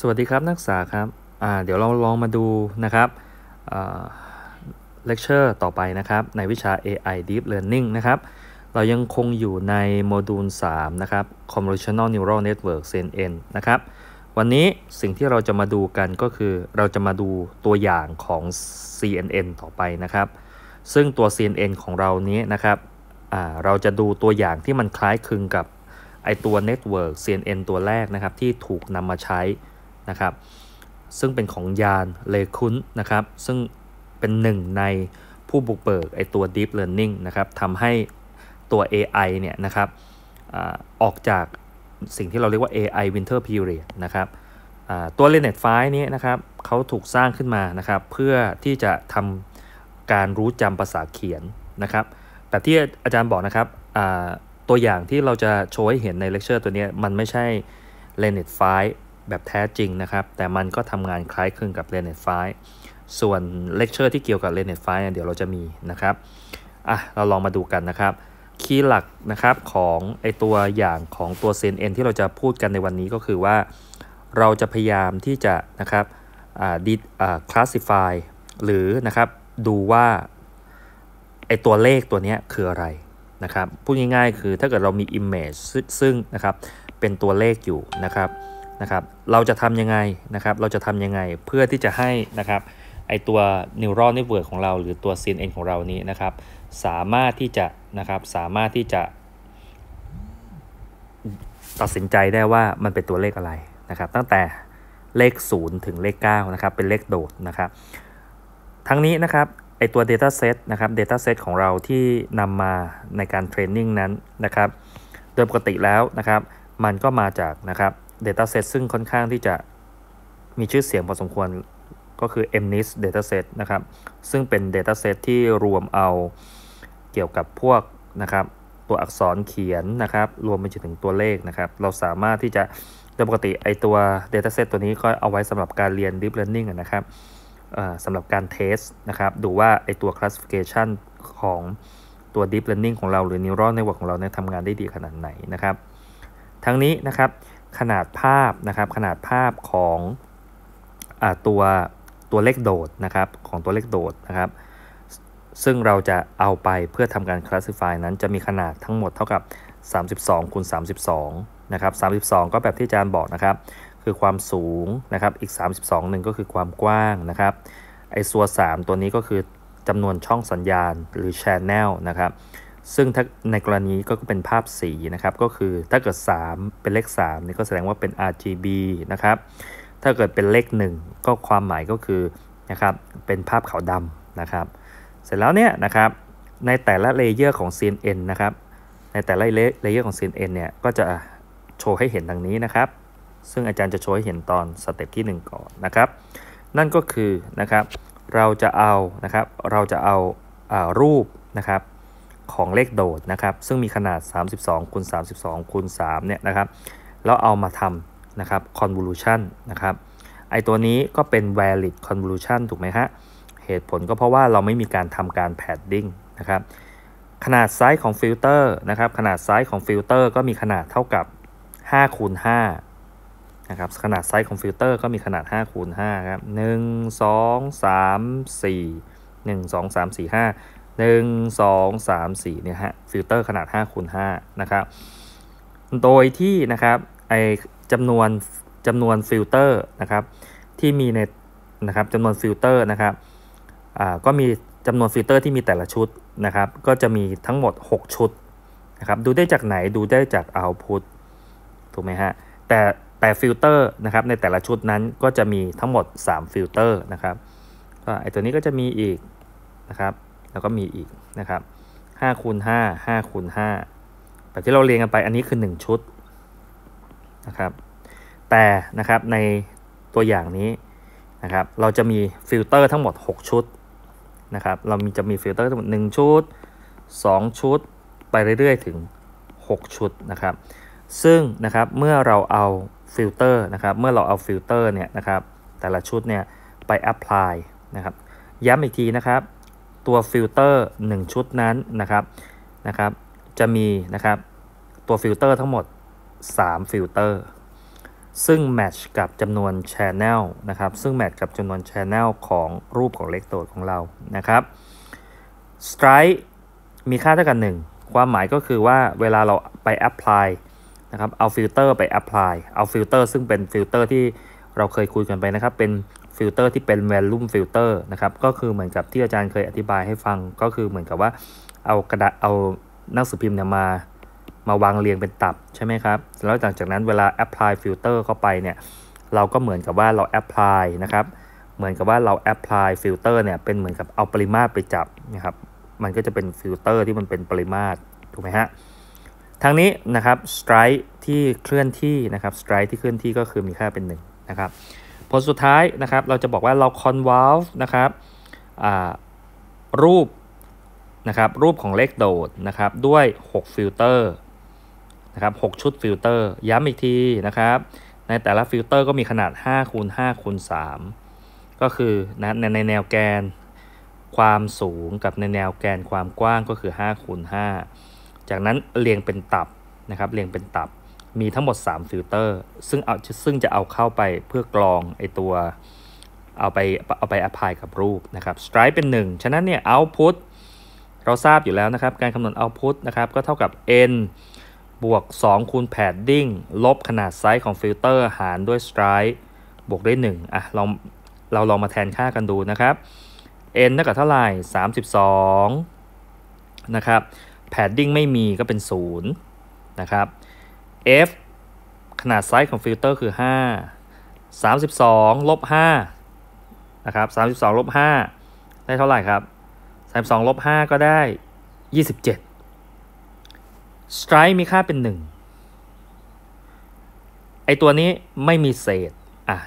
สวัสดีครับ นักศึกษาครับ เดี๋ยวเราลองมาดูนะครับเลคเชอร์ต่อไปนะครับ ในวิชา AI Deep Learning นะครับเรายังคงอยู่ในโมดูล3นะครับ Convolutional Neural Network CNN นะครับวันนี้สิ่งที่เราจะมาดูกันก็คือเราจะมาดูตัวอย่างของ CNN ต่อไปนะครับ ซึ่งตัว CNN ของเรานี้นะครับเราจะดูตัวอย่างที่มันคล้ายคลึงกับไอตัว Network CNN ตัวแรกนะครับ ที่ถูกนำมาใช้นะครับซึ่งเป็นของยานเลคุนนะครับซึ่งเป็นหนึ่งในผู้บุกเบิกไอตัว Deep Learning นะครับทำให้ตัว AI เนี่ยนะครับออกจากสิ่งที่เราเรียกว่า AI Winter Period นะครับตัว l e n e t e นี้นะครับเขาถูกสร้างขึ้นมานะครับเพื่อที่จะทำการรู้จำภาษาเขียนนะครับแต่ที่อาจารย์บอกนะครับตัวอย่างที่เราจะโชว์ให้เห็นในเลคเชอร์ตัวนี้มันไม่ใช่ l e n e t five แบบแท้จริงนะครับ แต่มันก็ทำงานคล้ายคลึงกับ l e n e t 5ส่วนเลคเชอร์ที่เกี่ยวกับ l e n e t 5เดี๋ยวเราจะมีนะครับ อ่ะ เราลองมาดูกันนะครับ คีย์หลักนะครับของไอตัวอย่างของตัว CNN ที่เราจะพูดกันในวันนี้ก็คือว่า เราจะพยายามที่จะนะครับดิคลาสสิฟาย หรือนะครับ ดูว่าไอตัวเลขตัวนี้คืออะไรนะครับ พูดง่าย ๆ คือถ้าเกิดเรามี image ซึ่งนะครับ เป็นตัวเลขอยู่นะครับนะครับเราจะทำยังไงนะครับ เราจะทำยังไงเพื่อที่จะให้นะครับไอตัวนิว r a นนเวิร์ดของเรา หรือตัว CNN ของเรานี้นะครับ สามารถที่จะนะครับสามารถที่จะตัดสินใจได้ว่ามันเป็นตัวเลขอะไรนะครับ ตั้งแต่เลข 0 ถึงเลข9 นะครับเป็นเลขโดดนะครับ ทั้งนี้นะครับไอตัว Dataset นะครับ Dataset ของเราที่นำมาในการเทรนนิ่งนั้นนะครับโดยปกติแล้วนะครับ มันก็มาจากนะครับ Dataset ซึ่งค่อนข้างที่จะมีชื่อเสียงพอสมควรก็คือ MNIST Dataset นะครับ ซึ่งเป็น Dataset ที่รวมเอาเกี่ยวกับพวกนะครับ ตัวอักษรเขียนนะครับ รวมไปจนถึงตัวเลขนะครับ เราสามารถที่จะโดยปกติ ไอตัว Dataset ตัวนี้ก็เอาไว้สำหรับการเรียน Deep Learning นะครับสำหรับการเทสนะครับ ดูว่าไอตัว Classification ของตัว Deep Learning ของเราหรือ Neural Network ของเราเนี่ยทำงานได้ดีขนาดไหนนะครับทั้งนี้นะครับขนาดภาพนะครับขนาดภาพของอตัวตัวเลขโดดนะครับของตัวเลขโดดนะครับ ซึ่งเราจะเอาไปเพื่อทำการคลาสสิฟายนั้นจะมีขนาดทั้งหมดเท่ากับ 32คูณ32นะครับ32 ก็แบบที่อาจารย์บอกนะครับ คือความสูงนะครับอีก 32หนึ่งก็คือความกว้างนะครับไอ้ส่วน3ตัวนี้ก็คือจำนวนช่องสัญญาณหรือ channel นะครับซึ่งในกรณีก็เป็นภาพสีนะครับ ก็คือถ้าเกิด 3 เป็นเลข3นี่ก็แสดงว่าเป็น RGB นะครับ ถ้าเกิดเป็นเลข 1 ก็ความหมายก็คือนะครับเป็นภาพขาวดำนะครับ เสร็จแล้วเนี่ยนะครับในแต่ละเลเยอร์ของ CNN นะครับ ในแต่ละเลเยอร์ของ CNN เนี่ยก็จะโชว์ให้เห็นดังนี้นะครับ ซึ่งอาจารย์จะโชว์ให้เห็นตอนสเต็ปที่ 1 ก่อนนะครับ นั่นก็คือนะครับเราจะเอานะครับ เราจะเอาอารูปนะครับของเลขโดดนะครับซึ่งมีขนาด 32 คูณ 32 คูณ3เนี่ยนะครับแล้วเอามาทำนะครับ convolution นะครับ ไอตัวนี้ก็เป็น valid convolution ถูกไหมฮะเหตุผลก็เพราะว่าเราไม่มีการทำการ padding นะครับขนาดไซส์ของฟิลเตอร์นะครับขนาดไซส์ของฟิลเตอร์ก็มีขนาดเท่ากับ 5 คูณ5นะครับขนาดไซส์ของฟิลเตอร์ก็มีขนาด 5 คูณ5ครับ 1 2 3 4 1 2 3 4 5หนึ่งงสสอามสี่เนี่ยฮะฟิลเตอร์ขนาด5คูณานะครับ โดยที่นะครับไอจำนวนจำนวน ฟิลเตอร์นะครับที่มีในนะครับจำนวน ฟิลเตอร์นะครับอ่าก็มีจำนวนฟิลเตอร์ที่มีแต่ละชุดนะครับ ก็จะมีทั้งหมด 6 ชุดนะครับ ดูได้จากไหนดูได้จากเอาพุตถูกไหมฮะแต่แต่ฟิลเตอร์นะครับในแต่ละชุดนั้นก็จะมีทั้งหมด 3 ฟิลเตอร์นะครับก็ไอตัวนี้ก็จะมีอีกนะครับแล้วก็มีอีกนะครับ5คูณ5 5คูณ5แบบที่เราเรียงกันไปอันนี้คือ 1 ชุดนะครับ แต่นะครับในตัวอย่างนี้นะครับ เราจะมีฟิลเตอร์ทั้งหมด 6 ชุดนะครับ เรามีจะมีฟิลเตอร์ทั้งหมด 1 ชุด 2 ชุด ไปเรื่อยๆ ถึง 6 ชุดนะครับ ซึ่งนะครับเมื่อเราเอาฟิลเตอร์นะครับ เมื่อเราเอาฟิลเตอร์เนี่ยนะครับแต่ละชุดเนี่ยไปแอพพลายนะครับ ย้ำอีกทีนะครับตัวฟิลเตอร์ 1 ชุดนั้นนะครับนะครับจะมีนะครับตัวฟิลเตอร์ทั้งหมด 3 ฟิลเตอร์ ซึ่งแมทช์กับจำนวนแชนแนลนะครับ ซึ่งแมทช์กับจำนวนแชนแนลของรูปของเลขโัวของเรานะครับสไตร์มีค่าเท่ากัน 1ความหมายก็คือว่าเวลาเราไปแอพพลายนะครับเอาฟิลเตอร์ไปแอพพลายเอาฟิลเตอร์ซึ่งเป็นฟิลเตอร์ที่เราเคยคุยกันไปนะครับเป็นฟิลเตอร์ที่เป็นแลุ่มฟิลเตอร์นะครับก็คือเหมือนกับที่อาจารย์เคยอธิบายให้ฟังก็คือเหมือนกับว่าเอากระดาษเอาหนังสือพิมพ์เนี่ยมามาวางเรียงเป็นตับใช่ไหมครับแล้วหลังจากนั้นเวลาแอปพลายฟิลเตอร์เข้าไปเนี่ยเราก็เหมือนกับว่าเราแอปพลายนะครับเหมือนกับว่าเราแอปพลายฟิลเตอร์เนี่ยเป็นเหมือนกับเอาปริมาตรไปจับนะครับมันก็จะเป็นฟิลเตอร์ที่มันเป็นปริมาตรถูกไหมฮะทางนี้นะครับสไตรที่เคลื่อนที่นะครับสไตรที่เคลื่อนที่ก็คือมีค่าเป็น1นะครับลสุดท้ายนะครับเราจะบอกว่าเราคอนวอลฟ์นะครับรูปนะครับรูปของเลขโดดนะครับด้วย6ฟิลเตอร์นะครับ6ชุดฟิลเตอร์ย้ำอีกทีนะครับในแต่ละฟิลเตอร์ก็มีขนาด5คูณ5คูณ3ก็คือนะในในแนวแกนความสูงกับในแนวแกนความกว้างก็คือ5คูณ5จากนั้นเรียงเป็นตับนะครับเรียงเป็นตับมีทั้งหมด 3 ฟิลเตอร์ ซึ่งเอา ซึ่งจะเอาเข้าไปเพื่อกรองไอตัว เอาไป เอาไปอพายกับรูปนะครับ Stripe เป็น 1 ฉะนั้นเนี่ย output เราทราบอยู่แล้วนะครับ การคำนวณ output นะครับ ก็เท่ากับ n บวก 2 คูณ padding ลบขนาดไซส์ของฟิลเตอร์หารด้วย Stripe บวกด้วย1อ่ะ เรา เราลองมาแทนค่ากันดูนะครับ n เท่ากับเท่าไหร่32นะครับ padding ไม่มีก็เป็น0นะครับ f ขนาดไซส์ของฟิลเตอร์คือ 5 32ลบ5นะครับ32ลบ5ได้เท่าไหร่ครับ 32ลบ5ก็ได้ 27 strike มีค่าเป็น 1 ไอตัวนี้ไม่มีเศษ อ่ะ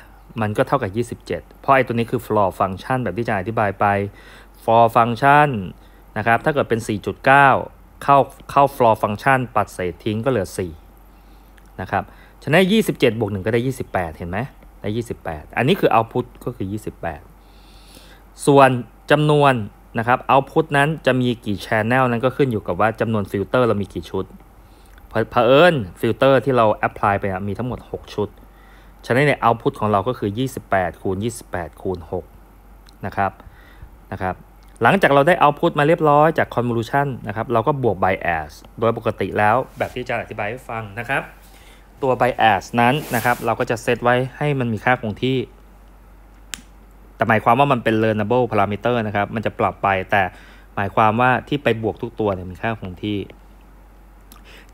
มันก็เท่ากับ 27 เพราะไอตัวนี้คือ floor function แบบที่จะอธิบายไป for function นะครับ ถ้าเกิดเป็น 4.9 เข้า เข้า floor function ปัดเศษทิ้งก็เหลือ 4นะครับฉะนั้น27บวก1ก็ได้ 28 เห็นไหมได้28 อันนี้คือเอาพุทก็คือ 28 ส่วนจำนวนนะครับเอาพุทนั้นจะมีกี่ชแนลนั้นก็ขึ้นอยู่กับว่าจำนวนฟิลเตอร์เรามีกี่ชุดเผอิญฟิลเตอร์ที่เราแอพพลายไปมีทั้งหมด 6 ชุด ฉะนั้นในเอาพุทของเราก็คือ 28 คูณ 28 คูณ6นะครับ นะครับ หลังจากเราได้เอาพุทมาเรียบร้อยจากคอนวูลูชันนะครับเราก็บวกไบแอสโดยปกติแล้วแบบที่อาจารย์อธิบายให้ฟังนะครับตัว bias นั้นนะครับ เราก็จะเซตไว้ให้มันมีค่าคงที่ แต่หมายความว่ามันเป็น learnable parameter นะครับ มันจะปรับไป แต่หมายความว่าที่ไปบวกทุกตัวเนี่ยมีค่าคงที่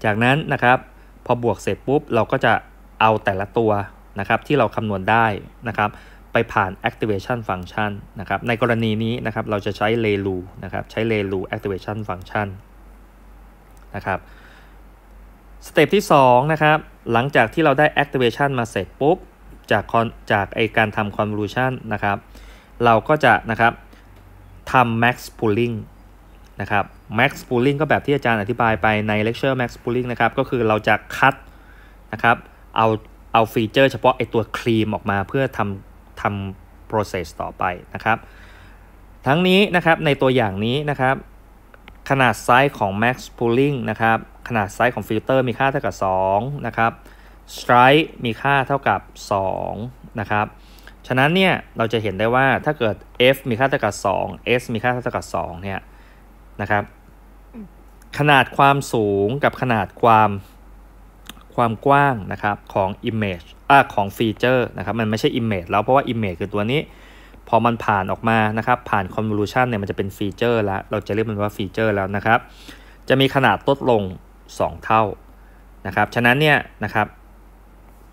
จากนั้นนะครับ พอบวกเสร็จปุ๊บ เราก็จะเอาแต่ละตัวนะครับที่เราคำนวณได้นะครับ ไปผ่าน activation function นะครับ ในกรณีนี้นะครับเราจะใช้ relu นะครับใช้ relu activation function นะครับสเต็ปที่ 2 นะครับหลังจากที่เราได้ activation มาเสร็จปุ๊บ จากจากไอการทำ convolution นะครับ เราก็จะนะครับทำ max pooling นะครับ max pooling ก็แบบที่อาจารย์อธิบายไปใน lecture max pooling นะครับ ก็คือเราจะคัดนะครับ เอาเอาฟีเจอร์เฉพาะไอตัวครีมออกมาเพื่อทำทำ process ต่อไปนะครับ ทั้งนี้นะครับในตัวอย่างนี้นะครับ ขนาดไซส์ของ max pooling นะครับขนาดไซส์ของฟิลเตอร์มีค่าเท่ากับ2นะครับ strike มีค่าเท่ากับ2นะครับ ฉะนั้นเนี่ยเราจะเห็นได้ว่าถ้าเกิด f มีค่าเท่ากับ 2 s มีค่าเท่ากับ2เนี่ยนะครับขนาดความสูงกับขนาดความความกว้างนะครับของ image อ่าของฟีเจอร์นะครับมันไม่ใช่ image แล้วเพราะว่า image คือตัวนี้พอมันผ่านออกมานะครับผ่าน convolution เนี่ยมันจะเป็นฟีเจอร์แล้วเราจะเรียกมันว่าฟีเจอร์แล้วนะครับจะมีขนาดลดลง2 เท่า นะครับ ฉะนั้นเนี่ยนะครับ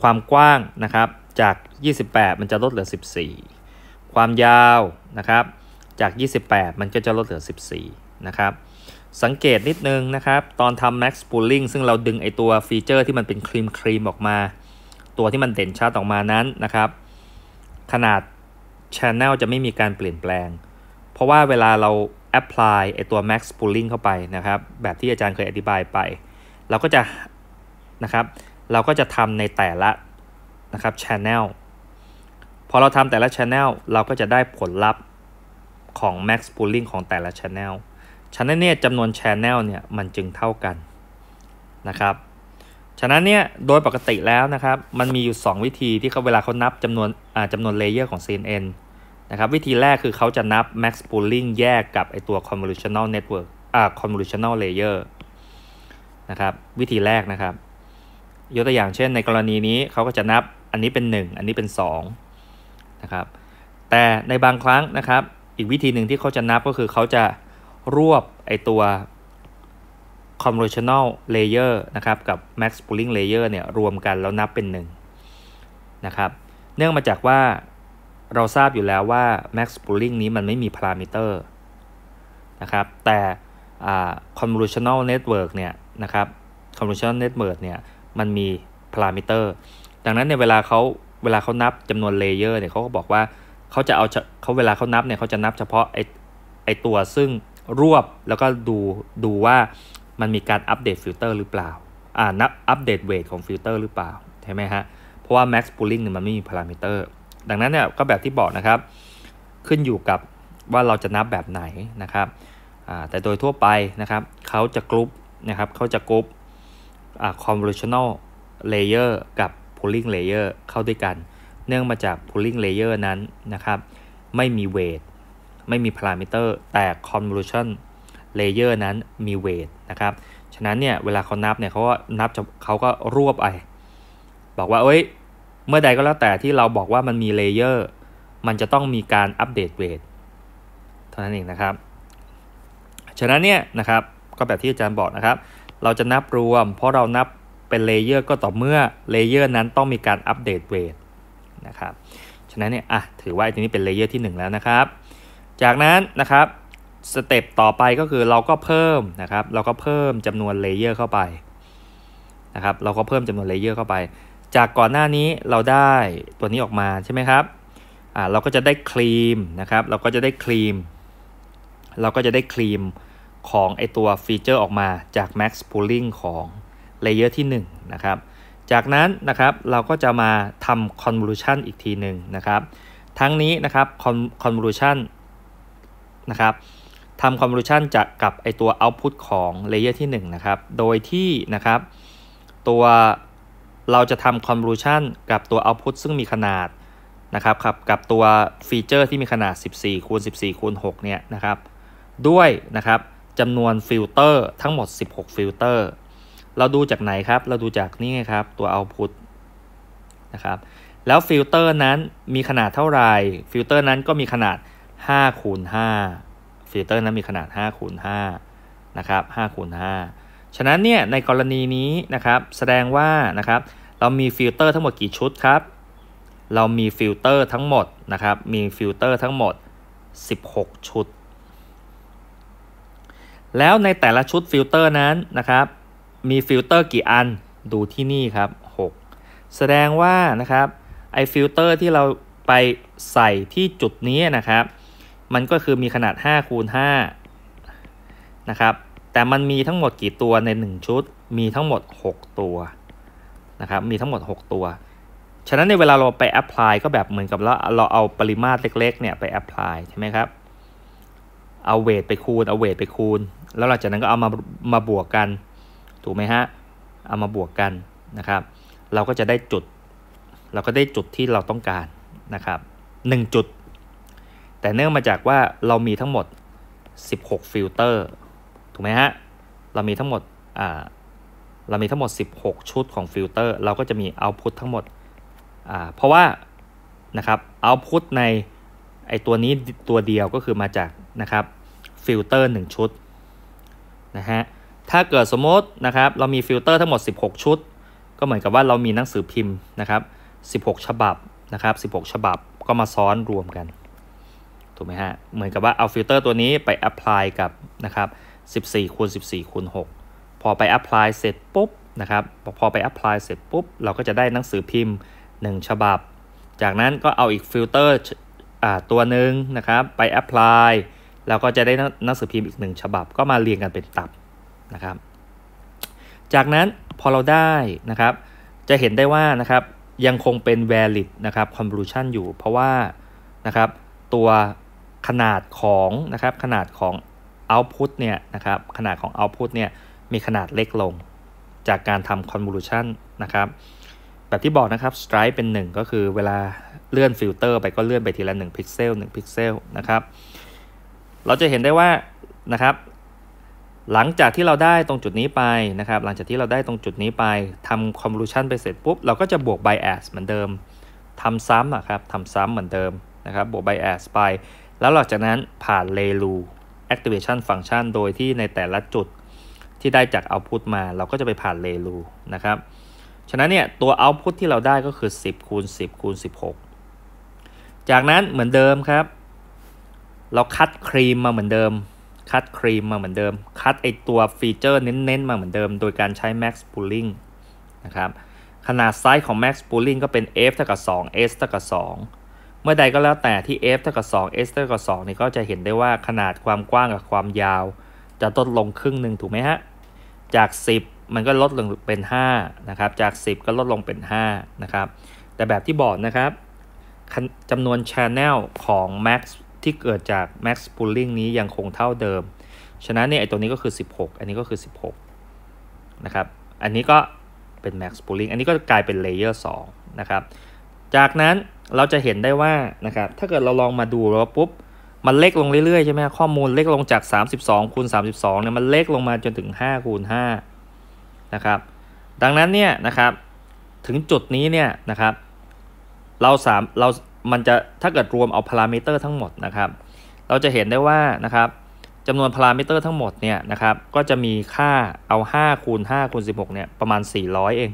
ความกว้างนะครับจาก 28 มันจะลดเหลือ 14 ความยาวนะครับจาก 28 มันก็จะลดเหลือ 14นะครับสังเกตนิดนึงนะครับ ตอนทำ max pooling ซึ่งเราดึงไอตัวฟีเจอร์ที่มันเป็นครีมครีมออกมา ตัวที่มันเด่นชัดออกมานั้นนะครับ ขนาด channel จะไม่มีการเปลี่ยนแปลง เพราะว่าเวลาเรา apply ไอตัว max pooling เข้าไปนะครับ แบบที่อาจารย์เคยอธิบายไปเราก็จะนะครับเราก็จะทำในแต่ละนะครับชนลพอเราทำแต่ละชนลเราก็จะได้ผลลัพธ์ของ Max Pooling ของแต่ละชนลฉะนั้นเนี่ยจำนวนชนลเนี่ยมันจึงเท่ากันนะครับฉะนั้นเนี่ยโดยปกติแล้วนะครับมันมีอยู่ 2 วิธีที่เขาเวลาเขานับจำนวนอ่าจำนวนเลเยอร์ของ CNN นะครับวิธีแรกคือเขาจะนับ Max Pooling แยกกับไอตัว Convolutional Network อ่า Convolutional Layer นะครับวิธีแรกนะครับ ยกตัวอย่างเช่นในกรณีนี้เขาก็จะนับอันนี้เป็น 1 อันนี้เป็น2นะครับ แต่ในบางครั้งนะครับ อีกวิธีหนึ่งที่เขาจะนับก็คือเขาจะรวบไอตัว convolutional layer นะครับกับ max pooling layer เนี่ยรวมกันแล้วนับเป็น1นะครับ เนื่องมาจากว่าเราทราบอยู่แล้วว่า max pooling นี้มันไม่มีพารามิเตอร์นะครับ แต่ convolutional network เนี่ยนะครับ convolution a l net merge เนี่ย มันมีพารามิเตอร์ ดังนั้นเนี่ยเวลาเขาเวลาเขานับจำนวนเลเยอร์เนี่ยเขาก็บอกว่าเขาจะเอาเขาเวลาเขานับ เนี่ยเขาจะนับเฉพาะ ไอไอตัวซึ่งรวบแล้วก็ดู ดูว่ามันมีการอัปเดตฟิลเตอร์หรือเปล่า อ่า นับอัปเดตเวทของฟิลเตอร์หรือเปล่า ใช่ไหมฮะ เพราะว่า max pooling เนี่ยมันไม่มีพารามิเตอร์ ดังนั้นเนี่ย ก็แบบที่บอกนะครับ ขึ้นอยู่กับว่าเราจะนับแบบไหนนะครับแต่โดยทั่วไปนะครับเขาจะกรุ๊ปนะครับเขาจะกรุ๊ปอนเวอร์ชั่นอ o n a l l a y e กับ p ลิ่งเลเยอร์เข้าด้วยกัน เนื่องมาจาก p ลิ่งเลเยอร์นั้นนะครับ ไม่มีเวทไม่มีพารามิเตอร์แต่เวอร์ชั่นเลเยอร์นั้นมีเวทนะครับฉะนั้นเนี่ยเวลาเขานับเนี่ยเขาก็นับเขาก็รวบไปบอกว่าเอ้ยเมื่อใดก็แล้วแต่ที่เราบอกว่ามันมีเลเยอร์มันจะต้องมีการอัปเดตเวทเท่านั้นเองนะครับ ฉะนั้นเนี่ยนะครับก็แบบที่อาจารย์บอกนะครับ เราจะนับรวมเพราะเรานับเป็นเลเยอร์ก็ต่อเมื่อเลเยอร์นั้นต้องมีการอัปเดตเวทนะครับ ฉะนั้นเนี่ย อ่ะ ถือว่าไอ้ตัวนี้เป็นเลเยอร์ที่1แล้วนะครับ จากนั้นนะครับสเต็ปต่อไปก็คือเราก็เพิ่มนะครับ เราก็เพิ่มจำนวนเลเยอร์เข้าไปนะครับเราก็เพิ่มจำนวนเลเยอร์เข้าไป จากก่อนหน้านี้เราได้ตัวนี้ออกมาใช่ไหมครับ อ่าเราก็จะได้ครีมนะครับ เราก็จะได้ครีม เราก็จะได้ครีมของไอตัวฟีเจอร์ออกมาจาก Max Pooling ของเลเยอร์ที่1 นะครับ จากนั้นนะครับเราก็จะมาทำ convolution อีกทีหนึ่งนะครับ ทั้งนี้นะครับ convolution นะครับทำ convolution จากกับ ไอตัว output ของเลเยอร์ที่1 นะครับ โดยที่นะครับตัวเราจะทำ convolution กับตัว output ซึ่งมีขนาดนะครับกับกับตัวฟีเจอร์ที่มีขนาด 14คูณ14คูณ6เนี่ยนะครับ ด้วยนะครับจำนวนฟิลเตอร์ทั้งหมด 16ฟิลเตอร์เราดูจากไหนครับ เราดูจากนี่ไงครับตัว output นะครับแล้วฟิลเตอร์นั้นมีขนาดเท่าไหร่ฟิลเตอร์นั้นก็มีขนาด5คูณ5ฟิลเตอร์นั้นมีขนาด5คูณ5นะครับ5คูณ5ฉะนั้นเนี่ยในกรณีนี้นะครับแสดงว่านะครับเรามีฟิลเตอร์ทั้งหมดกี่ชุดครับ เรามีฟิลเตอร์ทั้งหมดนะครับมีฟิลเตอร์ทั้งหมด 16 ชุดแล้วในแต่ละชุดฟิลเตอร์นั้นนะครับมีฟิลเตอร์กี่อันดูที่นี่ครับ 6 แสดงว่านะครับไอฟิลเตอร์ที่เราไปใส่ที่จุดนี้นะครับ มันก็คือมีขนาด 5 คูณ5นะครับแต่มันมีทั้งหมดกี่ตัวใน 1 ชุด มีทั้งหมด 6 ตัวนะครับมีทั้งหมด 6 ตัว ฉะนั้น ในเวลาเราไปแอพพลายก็แบบเหมือนกับ เราเราเอาปริมาตรเล็กๆ เนี่ยไปแอพพลายใช่ไหมครับเอาเวทไปคูณเอาเวทไปคูณแล้วหลังจากนั้นก็เอามามาบวกกันถูกไหมฮะ เอามาบวกกันนะครับ เราก็จะได้จุด เราก็ได้จุดที่เราต้องการนะครับ1จุดแต่เนื่องมาจากว่าเรามีทั้งหมด 16ฟิลเตอร์ถูกไหมฮะเรามีทั้งหมดอ่าเรามีทั้งหมด 16 ชุดของฟิลเตอร์เราก็จะมีเอาพุททั้งหมดอ่าเพราะว่านะครับเอาพุทในไอตัวนี้ตัวเดียวก็คือมาจากนะครับฟิลเตอร์1ชุดนะฮะถ้าเกิดสมมตินะครับเรามีฟิลเตอร์ทั้งหมด 16 ชุด ก็เหมือนกับว่าเรามีหนังสือพิมพ์นะครับ 16 ฉบับนะครับ 16 ฉบับก็มาซ้อนรวมกันถูกไหมฮะเหมือนกับว่าเอาฟิลเตอร์ตัวนี้ไปแอพพลายกับนะครับ 14 คูณ14คูณ6 พอไปแอพพลายเสร็จปุ๊บนะครับพอไปแอพพลายเสร็จปุ๊บ เราก็จะได้หนังสือพิมพ์ 1 ฉบับ จากนั้นก็เอาอีกฟิลเตอร์ตัวหนึ่งนะครับไปแอพพลายแล้วก็จะได้หนังสือพิมพ์อีกหนึ่งฉบับก็มาเรียงกันเป็นตับนะครับ จากนั้นพอเราได้นะครับจะเห็นได้ว่านะครับยังคงเป็น valid นะครับ convolution อยู่ เพราะว่านะครับตัวขนาดของนะครับขนาดของ output เนี่ยนะครับขนาดของ output เนี่ยมีขนาดเล็กลงจากการทำ convolution นะครับ แบบที่บอกนะครับ stripe เป็น 1 ก็คือเวลาเลื่อนฟิลเตอร์ไปก็เลื่อนไปทีละ 1พิกเซล1พิกเซลนะครับเราจะเห็นได้ว่านะครับ หลังจากที่เราได้ตรงจุดนี้ไปนะครับ หลังจากที่เราได้ตรงจุดนี้ไปทำ convolution ไปเสร็จปุ๊บเราก็จะบวก bias เหมือนเดิมทำซ้ำอะครับทำซ้ำเหมือนเดิมนะครับ บวก bias ไป แล้วหลังจากนั้นผ่าน ReLU activation function โดยที่ในแต่ละจุดที่ได้จาก output มา เราก็จะไปผ่าน ReLU นะครับฉะนั้นเนี่ยตัว output ที่เราได้ก็คือ 10 คูณ 10 คูณ 16 จากนั้นเหมือนเดิมครับเราคัดครีมมาเหมือนเดิม คัดครีมมาเหมือนเดิม คัดไอตัวฟีเจอร์เน้นๆมาเหมือนเดิม โดยการใช้ max pooling นะครับ ขนาดไซส์ของ max pooling ก็เป็น f เท่ากับ2 s เท่ากับ2เมื่อใดก็แล้วแต่ที่ f เท่ากับ2 s เท่ากับ2นี่ก็จะเห็นได้ว่าขนาดความกว้างกับความยาว จะลดลงครึ่งหนึ่งถูกไหมฮะ จาก 10 มันก็ลดลงเป็น5นะครับ จาก 10 ก็ลดลงเป็น5นะครับ แต่แบบที่บอกนะครับ จำนวน Channel ของ max ที่เกิดจาก max pooling นี้ยังคงเท่าเดิม ฉะนั้นเนี่ยไอตัวนี้ก็คือ 16 อันนี้ก็คือ 16นะครับ อันนี้ก็เป็น max pooling อันนี้ก็กลายเป็น layer 2นะครับ จากนั้นเราจะเห็นได้ว่านะครับ ถ้าเกิดเราลองมาดูแล้วปุ๊บ มันเล็กลงเรื่อยๆใช่ไหมข้อมูลเล็กลงจาก 32คูณ32เนี่ยมันเล็กลงมาจนถึง 5คูณ5นะครับ ดังนั้นเนี่ยนะครับถึงจุดนี้เนี่ยนะครับเราสามเรามันจะถ้าเกิดรวมเอาพารามิเตอร์ทั้งหมดนะครับ เราจะเห็นได้ว่านะครับจำนวนพารามิเตอร์ทั้งหมดเนี่ยนะครับ ก็จะมีค่าเอา5คูณ5คูณ16เนี่ยประมาณ 400 เอง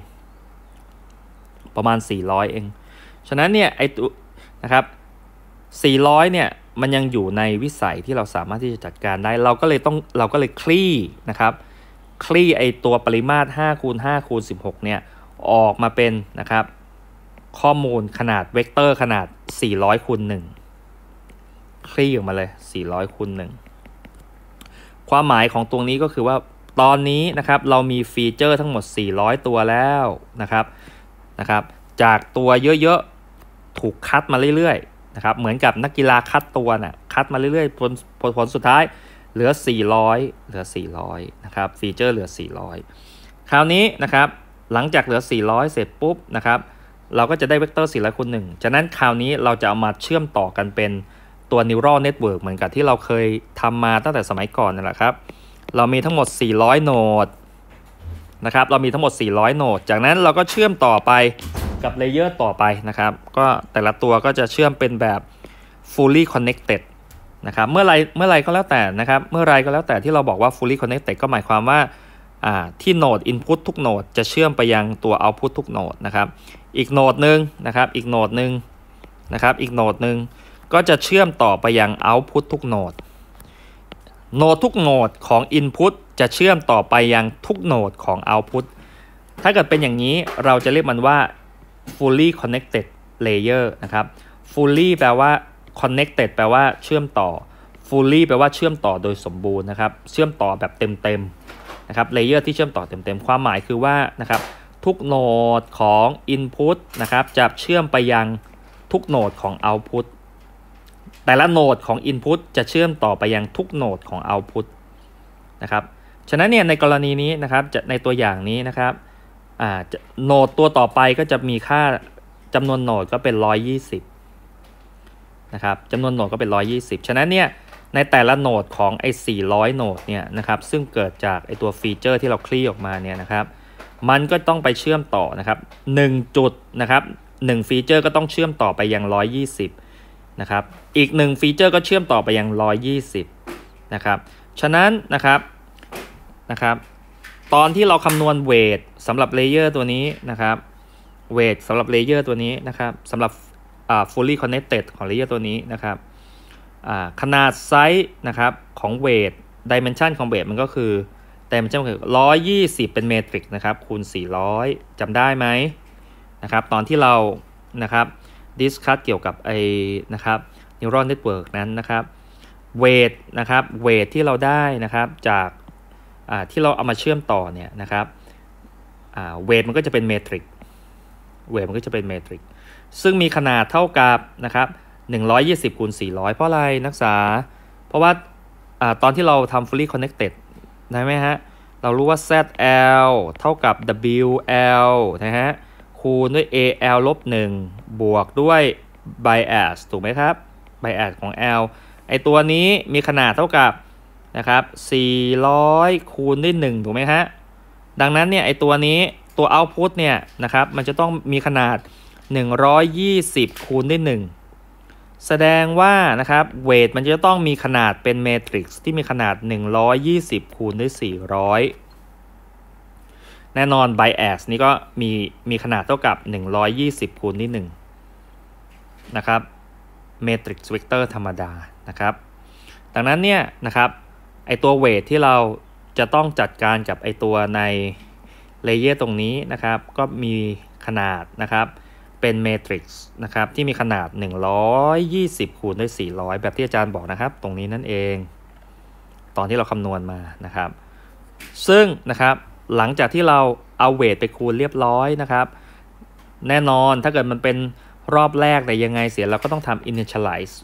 ประมาณ 400 เอง ฉะนั้นเนี่ยไอตัวนะครับ 400เนี่ยมันยังอยู่ในวิสัยที่เราสามารถที่จะจัดการได้ เราก็เลยต้องเราก็เลยคลี่นะครับ คลี่ไอตัวปริมาตร5คูณ5คูณ16เนี่ยออกมาเป็นนะครับข้อมูลขนาดเวกเตอร์ขนาด 400คูณ1คลี่ออกมาเลย 400คูณ1ความหมายของตรงนี้ก็คือว่าตอนนี้นะครับเรามีฟีเจอร์ทั้งหมด 400 ตัวแล้วนะครับนะครับ จากตัวเยอะๆ ถูกคัดมาเรื่อยๆนะครับ เหมือนกับนักกีฬาคัดตัวนะ่ะคัดมาเรื่อยๆผลผลสุดท้ายเหลือ 400 เหลือ 400 นะครับ ฟีเจอร์เหลือ 400 คราวนี้นะครับหลังจากเหลือ 400 เสร็จปุ๊บนะครับเราก็จะได้เวกเตอร์4และคูณจฉะนั้นคราวนี้เราจะเอามาเชื่อมต่อกันเป็นตัว neural network เหมือนกับที่เราเคยทำมาตั้งแต่สมัยก่อนนั่นแหละครับ เรามีทั้งหมด 400โนดนะครับ เรามีทั้งหมด 400โนด จากนั้นเราก็เชื่อมต่อไปกับเลเยอร์ต่อไปนะครับ ก็แต่ละตัวก็จะเชื่อมเป็นแบบ fully connected นะครับ เมื่อไรเมื่อไรก็แล้วแต่นะครับ เมื่อไรก็แล้วแต่ที่เราบอกว่า fully connected ก็หมายความว่าที่โหนด input ทุกโหนดจะเชื่อมไปยังตัว output ทุกโหนดนะครับอีกโหนดหนึ่งนะครับ อีกโหนดหนึ่งนะครับ อีกโหนดหนึ่ง ก็จะเชื่อมต่อไปยัง Output ทุกโหนดโหนดทุกโหนดของ Input จะเชื่อมต่อไปยังทุกโหนดของ Output ถ้าเกิดเป็นอย่างนี้เราจะเรียกมันว่า fully connected layer นะครับ fully แปลว่า connected แปลว่าเชื่อมต่อ fully แปลว่าเชื่อมต่อโดยสมบูรณ์นะครับ เชื่อมต่อแบบเต็มๆนะครับ layer ที่เชื่อมต่อเต็มๆความหมายคือว่านะครับทุกโหนดของ Input นะครับจะเชื่อมไปยังทุกโหนดของ Output แต่ละโหนดของ Input จะเชื่อมต่อไปยังทุกโหนดของ Output นะครับฉะนั้นเนี่ยในกรณีนี้นะครับจะในตัวอย่างนี้นะครับโหนดตัวต่อไปก็จะมีค่าจำนวนโหนดก็เป็น 120นะครับจำนวนโหนดก็เป็น 120 ฉะนั้นเนี่ยในแต่ละโหนดของไอ้400โหนดเนี่ยนะครับซึ่งเกิดจากไอ้ตัวฟีเจอร์ที่เราคลี่ออกมาเนี่ยนะครับมันก็ต้องไปเชื่อมต่อนะครับ1จุดนะครับ1ฟีเจอร์ก็ต้องเชื่อมต่อไปยัง 120นะครับอีก 1 ฟีเจอร์ก็เชื่อมต่อไปยัง 120นะครับฉะนั้นนะครับนะครับตอนที่เราคำนวณเวทสำหรับเลเยอร์ตัวนี้นะครับเวทสำหรับเลเยอร์ตัวนี้นะครับสำหรับอ่า fully connected ของเลเยอร์ตัวนี้นะครับอ่าขนาดไซส์นะครับของเวทดิเมนชันของเวทมันก็คือต่มันจะคือร้อยยี่สิบเป็นเมตริกนะครับ คูณสี่ร้อยจำได้ไหมนะครับ ตอนที่เรานะครับดิสคัตเกี่ยวกับไอ้นะครับนิวรอนเน็ตเวิร์กนั้นนะครับเวทนะครับเวทที่เราได้นะครับจากที่เราเอามาเชื่อมต่อเนี่ยนะครับเวทมันก็จะเป็นเมตริกเวทมันก็จะเป็นเมตริกซึ่งมีขนาดเท่ากับนะครับ120คูณ400 เพราะอะไรนักษา เพราะว่าอตอนที่เราทำ fully connected ได้ไหมฮะ เรารู้ว่า ZL เท่ากับ WL นะฮะ คูณด้วย AL ลบ1บวกด้วย bias ถูกไหมครับ bias ของ L ไอตัวนี้มีขนาดเท่ากับนะครับ400 คูณด้วย1ถูกไหมฮะ ดังนั้นเนี่ยไอตัวนี้ตัว output เนี่ยนะครับ มันจะต้องมีขนาด 120 คูณด้วย1แสดงว่านะครับเวทมันจะต้องมีขนาดเป็นเมทริกซ์ที่มีขนาด 120คูณด้วย400 แน่นอนไบแอสนี่ก็มีมีขนาดเท่ากับ 120 คูณด้วย1นะครับเมทริกซ์เวกเตอร์ธรรมดานะครับ ดังนั้นเนี่ยนะครับไอตัวเวทที่เราจะต้องจัดการกับไอตัวในเลเยอร์ตรงนี้นะครับ ก็มีขนาดนะครับเป็นเมทริกซ์นะครับ ที่มีขนาด 120 คูณด้วย400 แบบที่อาจารย์บอกนะครับ ตรงนี้นั่นเอง ตอนที่เราคำนวณมานะครับ ซึ่งนะครับหลังจากที่เราเอาเวทไปคูณเรียบร้อยนะครับ แน่นอนถ้าเกิดมันเป็นรอบแรกแต่ยังไงเสียเราก็ต้องทำ initialize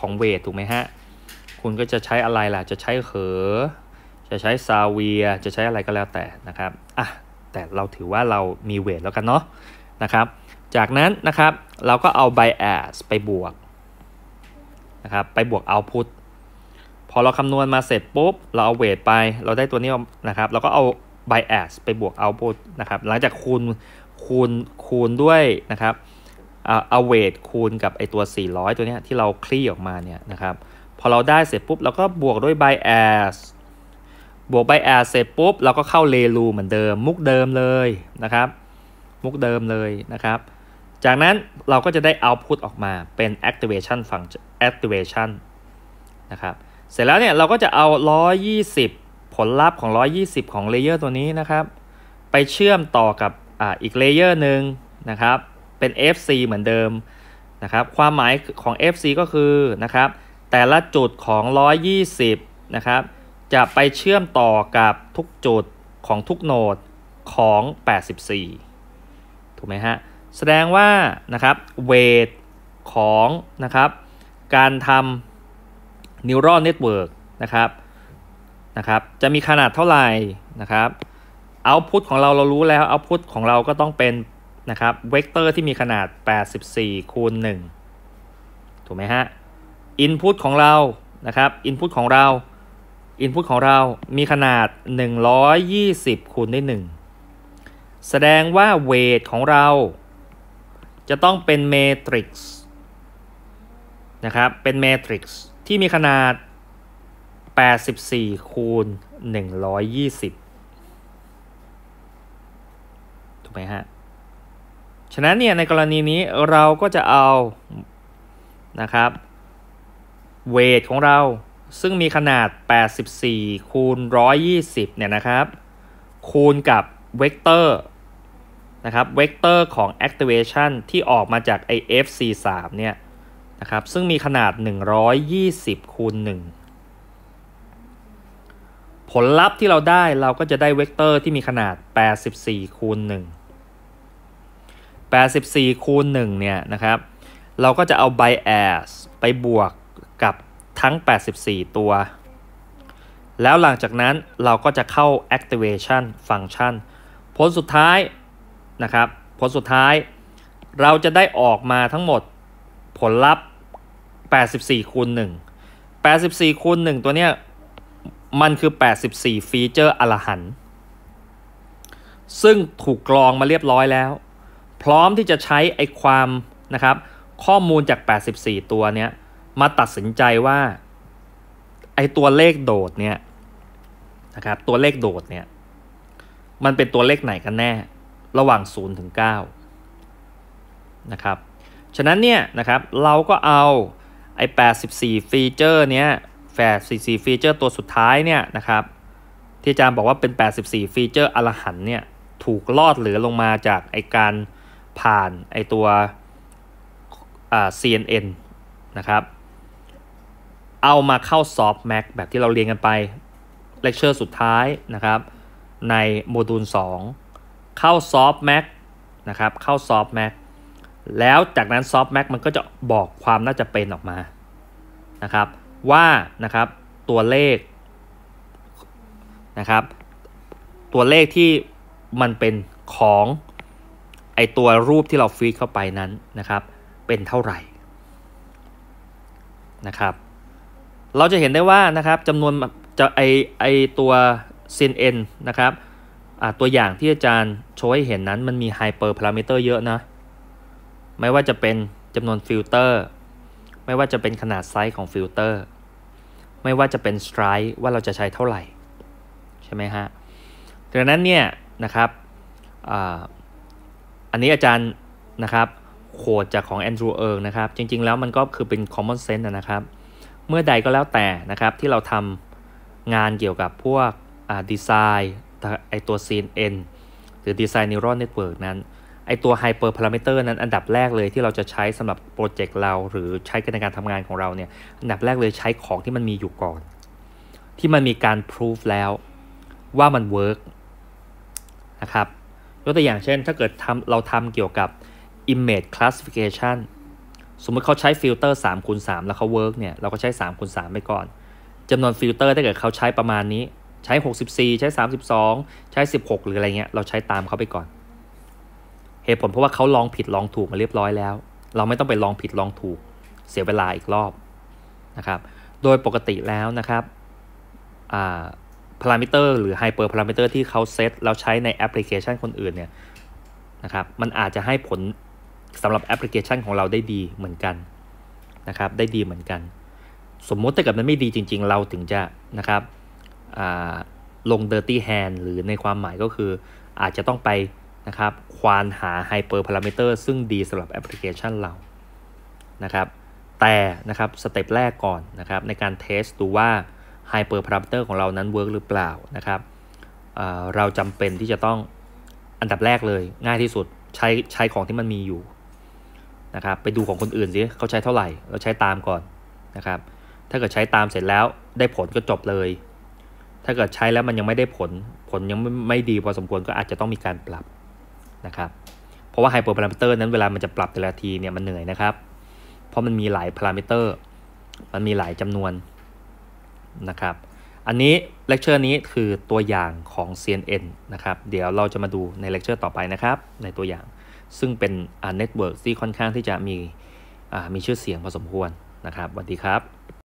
ของเวทถูกไหมฮะ คุณก็จะใช้อะไรล่ะ จะใช้เหอจะใช้ซาเวียจะใช้อะไรก็แล้วแต่นะครับอ่ะแต่เราถือว่าเรามีเวทแล้วกันเนาะนะครับจากนั้นนะครับเราก็เอา bias ไปบวกนะครับ ไปบวก output พอเราคำนวณมาเสร็จปุ๊บ เราเอาเวทไปเราได้ตัวนี้นะครับ เราก็เอา bias ไปบวก output นะครับหลังจากคูณคูณคูณด้วยนะครับเอาเวทคูณกับไอตัว 400 ตัวนี้ที่เราคลี่ออกมาเนี่ยนะครับ พอเราได้เสร็จปุ๊บเราก็บวกด้วย bias บวก bias เสร็จปุ๊บเราก็เข้าเลร u เหมือนเดิม มุกเดิมเลยนะครับมุกเดิมเลยนะครับจากนั้นเราก็จะได้ output ออกมาเป็น activation function activation นะครับ เสร็จแล้วเนี่ย เราก็จะเอา 120 ผลลัพธ์ของ 120 ของเลเยอร์ตัวนี้นะครับ ไปเชื่อมต่อกับออีกเลเยอร์หนึ่งนะครับ เป็น FC เหมือนเดิมนะครับ ความหมายของ FC ก็คือนะครับ แต่ละจุดของ 120 นะครับ จะไปเชื่อมต่อกับทุกจุดของทุกโนดของ 84 ถูกไหมฮะแสดงว่านะครับเวทของนะครับการทำนิวรอนเน็ตเวิร์กนะครับนะครับจะมีขนาดเท่าไหร่นะครับเอาพุทของเรา เรารู้แล้วเอาพุทของเราก็ต้องเป็นนะครับเวกเตอร์ที่มีขนาด 84คูณ1ถูกไหมฮะอินพุตของเรานะครับอินพุตของเราอินพุตของเรามีขนาด 120 คูณด้วย1แสดงว่าเวทของเราจะต้องเป็นเมทริกซ์นะครับ เป็นเมทริกซ์ที่มีขนาด 84 คูณ 120ถูกไหมฮะ ฉะนั้นเนี่ย ในกรณีนี้เราก็จะเอา นะครับ เวทของเรา ซึ่งมีขนาด 84 คูณ 120 เนี่ยนะครับ คูณกับเวกเตอร์นะครับเวกเตอร์ของ activation ที่ออกมาจาก ไอ fc3 เนี่ยนะครับซึ่งมีขนาด 120คูณ1ผลลัพธ์ที่เราได้เราก็จะได้เวกเตอร์ที่มีขนาด 84คูณ1 84คูณ1เนี่ยนะครับเราก็จะเอา bias ไปบวกกับทั้ง 84 ตัว แล้วหลังจากนั้นเราก็จะเข้า activation function ผลสุดท้ายนะครับผลสุดท้ายเราจะได้ออกมาทั้งหมดผลลัพธ์84คูณ1 84คูณ1ตัวเนี้ย มันคือ 84 ฟีเจอร์อลหัน ซึ่งถูกกรองมาเรียบร้อยแล้ว พร้อมที่จะใช้ไอความนะครับ ข้อมูลจาก 84 ตัวเนี้ย มาตัดสินใจว่า ไอตัวเลขโดดเนี่ยนะครับ ตัวเลขโดดเนี่ยมันเป็นตัวเลขไหนกันแน่ระหว่าง 0 ถึง 9 นะครับ ฉะนั้นเนี่ยนะครับ เราก็เอา ไอ้ 84 ฟีเจอร์เนี้ยแฝด4ฟีเจอร์ตัวสุดท้ายเนี่ยนะครับ ที่อาจารย์บอกว่าเป็น 84 ฟีเจอร์อลหันเนี่ย ถูกลอดเหลือลงมาจาก ไอการผ่าน ไอตัวอ่ CNN นะครับ เอามาเข้าซอฟต์แม็กแบบที่เราเรียนกันไปเลคเชอร์สุดท้ายนะครับในโมดูล 2เข้าซอฟต์แม็กนะครับ เข้าซอฟต์แม็กแล้วจากนั้นซอฟต์แม็กมันก็จะบอกความน่าจะเป็นออกมานะครับ ว่านะครับตัวเลขนะครับ ตัวเลขที่มันเป็นของ ไอตัวรูปที่เราฟีดเข้าไปนั้นนะครับ เป็นเท่าไหร่นะครับ เราจะเห็นได้ว่านะครับจำนวนจะไอไอตัวซนเอ็นนะครับตัวอย่างที่อาจารย์ โชว์ให้เห็นนั้นมันมีไฮเปอร์พารามิเตอร์เยอะนะ ไม่ว่าจะเป็นจำนวนฟิลเตอร์ ไม่ว่าจะเป็นขนาดไซส์ของฟิลเตอร์ ไม่ว่าจะเป็นสไตร์ว่าเราจะใช้เท่าไหร่ ใช่ไหมฮะดังนั้นเนี่ยนะครับ อันนี้อาจารย์นะครับ โคดจากของแอนดรูเอิร์นะครับ จริงๆ แล้วมันก็คือเป็นคอมมอนเซนส์นะครับ เมื่อใดก็แล้วแต่นะครับ ที่เราทำงานเกี่ยวกับพวกดีไซน์ไอตัว CNN หรือ Design Neural Network นั้น ไอตัว Hyper Parameter นั้นอันดับแรกเลยที่เราจะใช้สำหรับโปรเจกต์เราหรือใช้ในการทำงานของเราเนี่ยอันดับแรกเลยใช้ของที่มันมีอยู่ก่อน ที่มันมีการพิสูจแล้วว่ามันเวิร์กนะครับยกตัวอย่างเช่นถ้าเกิดทำเราทำเกี่ยวกับ image classification สมมติเขาใช้ฟิลเตอร์3คูณ3แล้วเขาเวิร์กเนี่ยเราก็ใช้3คูณ3ไปก่อนจำนวนฟิลเตอร์ถ้าเกิดเขาใช้ประมาณนี้ใช้ 64 ใช้ 32 ใช้ 16 หรืออะไรเงี้ยเราใช้ตามเขาไปก่อน เหตุผลเพราะว่าเขาลองผิดลองถูกมาเรียบร้อยแล้ว เราไม่ต้องไปลองผิดลองถูกเสียเวลาอีกรอบนะครับโดยปกติแล้วนะครับพารามิเตอร์หรือไฮเปอร์พารามิเตอร์ที่เขาเซตแล้วใช้ในแอปพลิเคชันคนอื่นเนี่ยนะครับ มันอาจจะให้ผลสำหรับแอปพลิเคชันของเราได้ดีเหมือนกันนะครับ ได้ดีเหมือนกัน สมมติถ้าเกิดมันไม่ดีจริง ๆ เราถึงจะนะครับลง Dirty Hand หรือในความหมายก็คือ อาจจะต้องไปนะครับควานหา Hyper Parameter ซึ่งดีสำหรับแอปพลิเคชันเรานะครับแต่นะครับสเต็ปแรกก่อนนะครับในการเทสดูว่า Hyper Parameter ของเรานั้นเวิร์กหรือเปล่านะครับเราจำเป็นที่จะต้องอันดับแรกเลยง่ายที่สุดใช้ใช้ของที่มันมีอยู่นะครับไปดูของคนอื่นสิเขาใช้เท่าไหร่เราใช้ตามก่อนนะครับถ้าเกิดใช้ตามเสร็จแล้วได้ผลก็จบเลยถ้าเกิดใช้แล้วมันยังไม่ได้ผลผลยังไม่ดีพอสมควรก็อาจจะต้องมีการปรับนะครับเพราะว่าไฮเปอร์พารามิเตอร์นั้นเวลามันจะปรับแต่ละทีเนี่ยมันเหนื่อยนะครับ เพราะมันมีหลายพารามิเตอร์มันมีหลายจำนวนนะครับ อันนี้เลคเชอร์นี้คือตัวอย่างของ CNN นะครับ เดี๋ยวเราจะมาดูในเลคเชอร์ต่อไปนะครับ ในตัวอย่างซึ่งเป็นเน็ตเวิร์กที่ค่อนข้างที่จะมีมีชื่อเสียงพอสมควรนะครับสวัสดีครับ